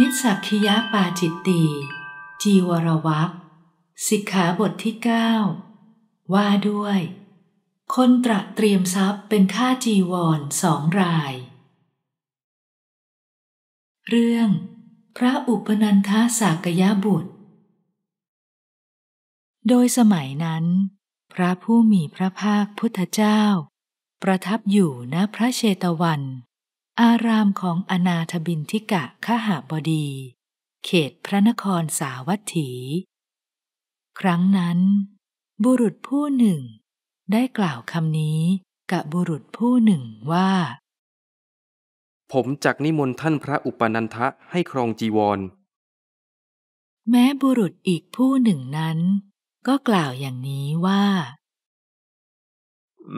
นิสักคิยะปาจิตตี จีวรวักสิกขาบทที่เก้าว่าด้วย คนตระเตรียมทรัพย์เป็นค่าจีวรสองราย เรื่องพระอุปนันทาสากยะบุตร โดยสมัยนั้น พระผู้มีพระภาคพุทธเจ้า ประทับอยู่ณพระเชตวันอารามของอนาถบินทิกะขหาบดี เขตพระนครสาวัตถี ครั้งนั้น บุรุษผู้หนึ่ง ได้กล่าวคำนี้กับบุรุษผู้หนึ่งว่า ผมจักนิมนต์ท่านพระอุปนันทะให้ครองจีวร แม้บุรุษอีกผู้หนึ่งนั้น ก็กล่าวอย่างนี้ว่า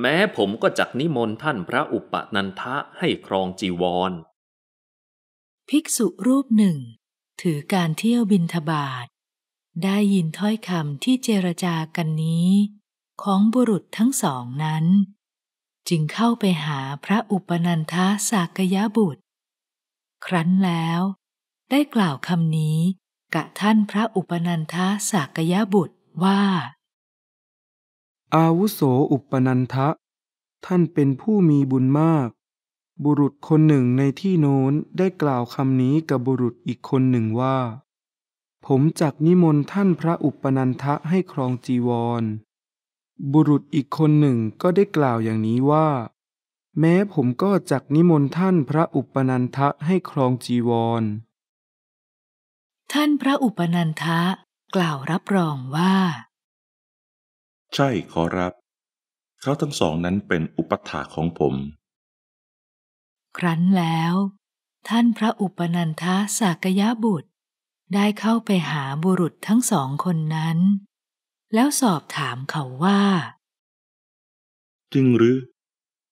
แม้ผมก็จักนิมนต์ท่านพระอุปนันทะ ให้ครองจีวร ภิกษุรูปหนึ่ง ถือการเที่ยวบินทบาทได้ยินถ้อยคำที่เจรจากันนี้ ของบุรุษทั้งสองนั้น จึงเข้าไปหาพระอุปนันทะสากยบุตร ครั้นแล้ว ได้กล่าวคำนี้กับท่านพระอุปนันทะสากยบุตรว่าอาวุโสอุปนันทะ ท่านเป็นผู้มีบุญมาก บุรุษคนหนึ่งในที่โน้นได้กล่าวคำนี้กับบุรุษอีกคนหนึ่งว่า ผมจักนิมนต์ท่านพระอุปนันทะให้ครองจีวร บุรุษอีกคนหนึ่งก็ได้กล่าวอย่างนี้ว่า แม้ผมก็จักนิมนต์ท่านพระอุปนันทะให้ครองจีวร ท่านพระอุปนันทะกล่าวรับรองว่าใช่ขอรับเขาทั้งสองนั้นเป็นอุปถาของผม ครั้นแล้ว ท่านพระอุปนันทาสากยะบุตร ได้เข้าไปหาบุรุษทั้งสองคนนั้น แล้วสอบถามเขาว่าจริงหรือ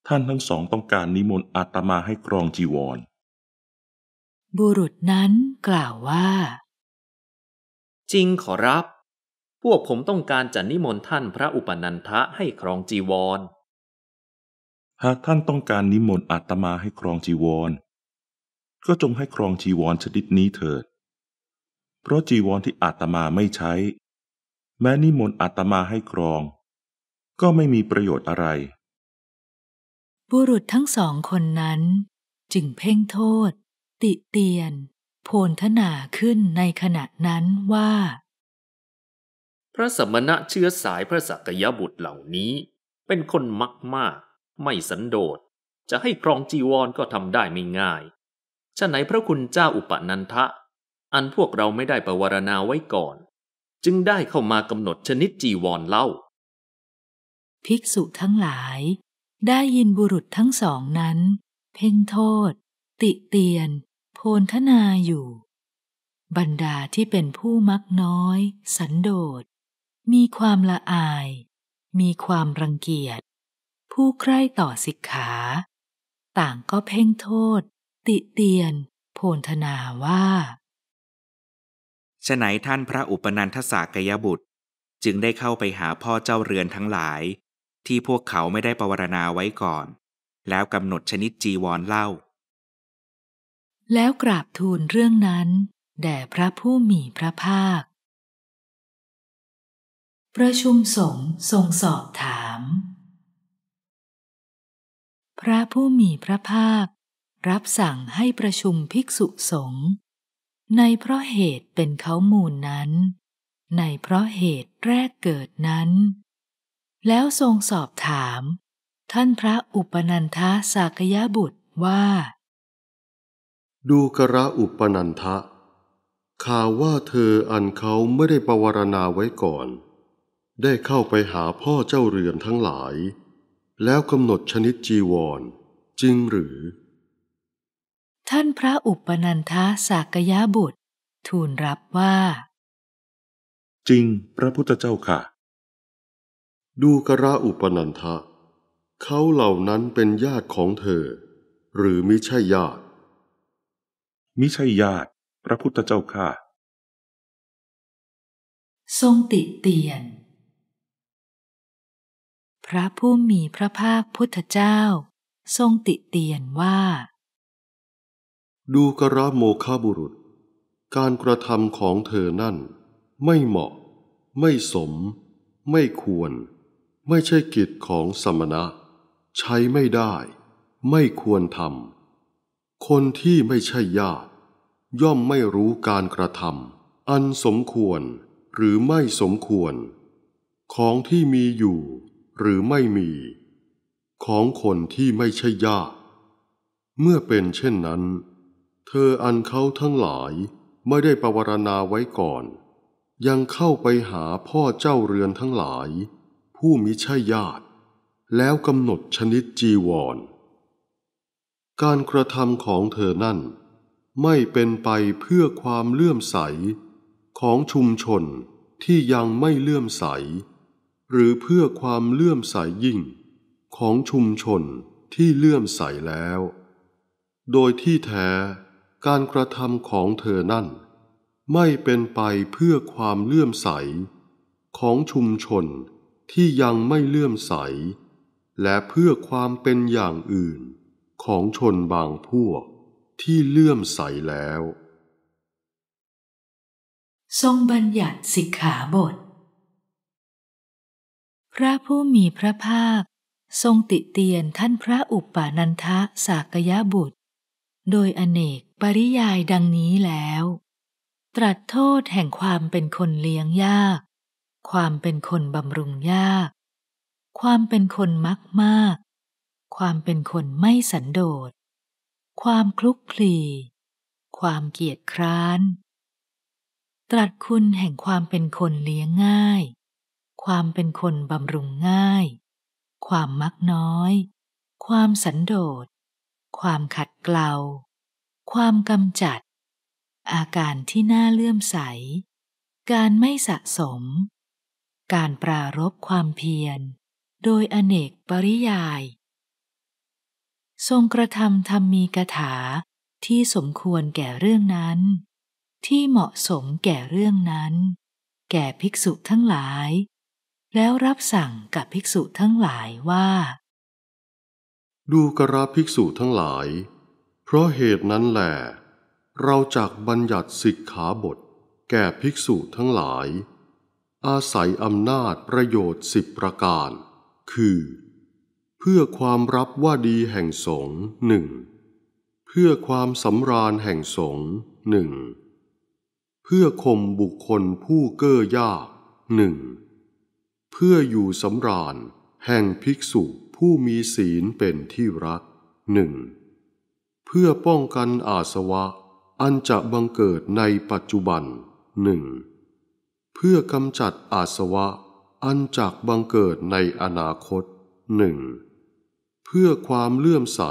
ท่านทั้งสองต้องการนิมนต์อาตมาให้ครองจีวร บุรุษนั้นกล่าวว่า จริงขอรับพวกผมต้องการจะนิมนต์ท่านพระอุปนันทะให้ครองจีวร หากท่านต้องการนิมนต์อาตมาให้ครองจีวรก็จงให้ครองจีวรชนิดนี้เถิด เพราะจีวรที่อาตมาไม่ใช้ แม้นิมนต์อาตมาให้ครอง ก็ไม่มีประโยชน์อะไร บุรุษทั้งสองคนนั้น จึงเพ่งโทษ ติเตียนโพนทนาขึ้นในขณะนั้นว่าพระสมณะเชื้อสายพระสักยบุตรเหล่านี้ เป็นคนมักมาก ไม่สันโดษ จะให้ครองจีวรก็ทำได้ไม่ง่าย ฉะไหนพระคุณเจ้าอุปนันทะ อันพวกเราไม่ได้ประวารณาไว้ก่อน จึงได้เข้ามากำหนดชนิดจีวรเล่า ภิกษุทั้งหลายได้ยินบุรุษทั้งสองนั้น เพ่งโทษ ติเตียน โพนทนาอยู่ บรรดาที่เป็นผู้มักน้อย สันโดษมีความละอาย มีความรังเกียจ ผู้ใคร่ต่อสิกขา ต่างก็เพ่งโทษ ติเตียน โพนธนาว่า ฉะไหนท่านพระอุปนันทสากยบุตร จึงได้เข้าไปหาพ่อเจ้าเรือนทั้งหลาย ที่พวกเขาไม่ได้ปราวรณาไว้ก่อน แล้วกำหนดชนิดจีวรเล่า แล้วกราบทูลเรื่องนั้น แด่พระผู้มีพระภาคประชุมสงฆ์ทรงสอบถาม พระผู้มีพระภาค รับสั่งให้ประชุมภิกษุสงฆ์ในเพราะเหตุเป็นเขามูลนั้น ในเพราะเหตุแรกเกิดนั้น แล้วทรงสอบถาม ท่านพระอุปนันทาสากยบุตรว่า ดูกระอุปนันทะข่าวว่าเธออันเขาไม่ได้ปวารณาไว้ก่อนได้เข้าไปหาพ่อเจ้าเรือนทั้งหลาย แล้วกำหนดชนิดจีวรจริงหรือ ท่านพระอุปนันทาสากยะบุตร ทูลรับว่า จริงพระพุทธเจ้าค่ะ ดูกระอุปนันทะ เขาเหล่านั้นเป็นญาติของเธอ หรือมิใช่ญาติ มิใช่ญาติ พระพุทธเจ้าค่ะ ทรงติเตียนพระผู้มีพระภาคพุทธเจ้า ทรงติเตียนว่า ดูกระโมคบุรุษการกระทำของเธอนั่น ไม่เหมาะ ไม่สม ไม่ควร ไม่ใช่กิจของสมณะ ใช้ไม่ได้ ไม่ควรทำคนที่ไม่ใช่ญาติ ย่อมไม่รู้การกระทำอันสมควรหรือไม่สมควร ของที่มีอยู่หรือไม่มี ของคนที่ไม่ใช่ญาติ เมื่อเป็นเช่นนั้น เธออันเขาทั้งหลายไม่ได้ปวารณาไว้ก่อน ยังเข้าไปหาพ่อเจ้าเรือนทั้งหลาย ผู้มิใช่ญาติ แล้วกำหนดชนิดจีวร การกระทำของเธอนั่น ไม่เป็นไปเพื่อความเลื่อมใส ของชุมชนที่ยังไม่เลื่อมใสหรือเพื่อความเลื่อมใสยยิ่งของชุมชนที่เลื่อมใสแล้ว โดยที่แท้การกระทำของเธอนั่น ไม่เป็นไปเพื่อความเลื่อมใส ของชุมชนที่ยังไม่เลื่อมใส และเพื่อความเป็นอย่างอื่น ของชนบางพวกที่เลื่อมใสแล้วทรงบัญญัติสิกขาบทพระผู้มีพระภาคทรงติเตียนท่านพระอุปปานันทะสากยะบุตร โดยอเนกปริยายดังนี้แล้ว ตรัสโทษแห่งความเป็นคนเลี้ยงยาก ความเป็นคนบำรุงยาก ความเป็นคนมักมาก ความเป็นคนไม่สันโดษความคลุกคลี ความเกียจคร้าน ตรัสคุณแห่งความเป็นคนเลี้ยงง่ายความเป็นคนบำรุงง่าย ความมักน้อย ความสันโดษ ความขัดเกลาความกำจัด อาการที่น่าเลื่อมใส การไม่สะสม การปรารบความเพียร โดยอเนกปริยาย ทรงกระทำธรรมีกถาที่สมควรแก่เรื่องนั้น ที่เหมาะสมแก่เรื่องนั้น แก่ภิกษุทั้งหลายแล้วรับสั่งกับภิกษุทั้งหลายว่า ดูกระภิกษุทั้งหลาย เพราะเหตุนั้นแหละเราจักบัญญัติสิกขาบท แก่ภิกษุทั้งหลาย อาศัยอำนาจประโยชน์สิบประการ คือ เพื่อความรับว่าดีแห่งสงหนึ่ง เพื่อความสำราญแห่งสงหนึ่ง เพื่อข่มบุคคลผู้เก้อยากหนึ่งเพื่ออยู่สำราญแห่งภิกษุผู้มีศีลเป็นที่รักหนึ่งเพื่อป้องกันอาสวะอันจะบังเกิดในปัจจุบันหนึ่งเพื่อกำจัดอาสวะอันจากบังเกิดในอนาคตหนึ่งเพื่อความเลื่อมใส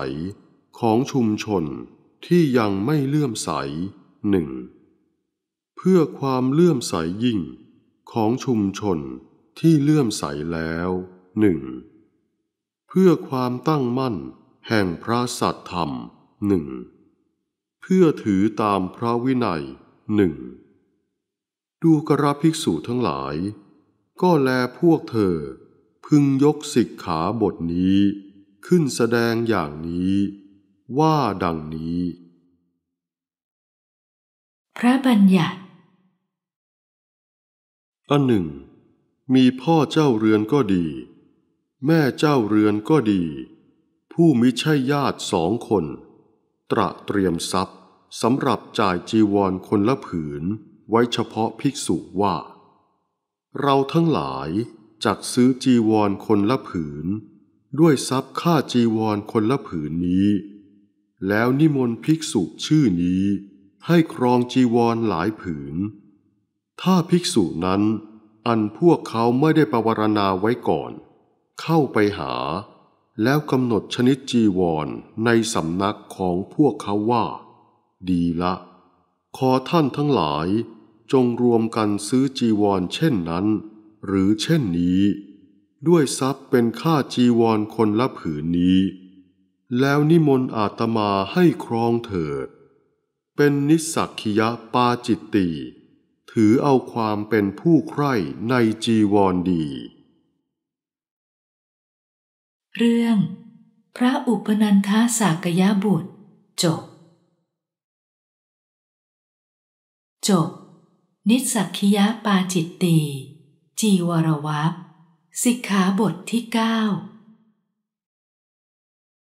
ของชุมชนที่ยังไม่เลื่อมใสหนึ่งเพื่อความเลื่อมใสยิ่งของชุมชนที่เลื่อมใสแล้วหนึ่งเพื่อความตั้งมั่น แห่งพระสัตธรรมหนึ่งเพื่อถือตามพระวินัยหนึ่งดูกระภิกษุทั้งหลาย ก็แลพวกเธอ พึงยกสิกขาบทนี้ขึ้นแสดงอย่างนี้ ว่าดังนี้ พระบัญญัติอันหนึ่งมีพ่อเจ้าเรือนก็ดี แม่เจ้าเรือนก็ดี ผู้มิใช่ญาติสองคน ตระเตรียมทรัพย์สำหรับจ่ายจีวรคนละผืน ไว้เฉพาะภิกษุว่า เราทั้งหลาย จักซื้อจีวรคนละผืน ด้วยทรัพย์ค่าจีวรคนละผืนนี้ แล้วนิมนต์ภิกษุชื่อนี้ ให้ครองจีวรหลายผืน ถ้าภิกษุนั้นอันพวกเขาไม่ได้ประวรณาไว้ก่อน เข้าไปหา แล้วกำหนดชนิดจีวรในสำนักของพวกเขาว่า ดีละ ขอท่านทั้งหลายจงรวมกันซื้อจีวรเช่นนั้น หรือเช่นนี้ ด้วยทรัพย์เป็นค่าจีวรคนละผืนนี้ แล้วนิมนต์อาตมาให้ครองเถิด เป็นนิสักคิยปาจิตติถือเอาความเป็นผู้ใคร่ในจีวรดี เรื่อง พระอุปนันทสากยะบุตรจบจบนิสักคิยะปาจิตตีจีวรวัปสิกขาบทที่เก้า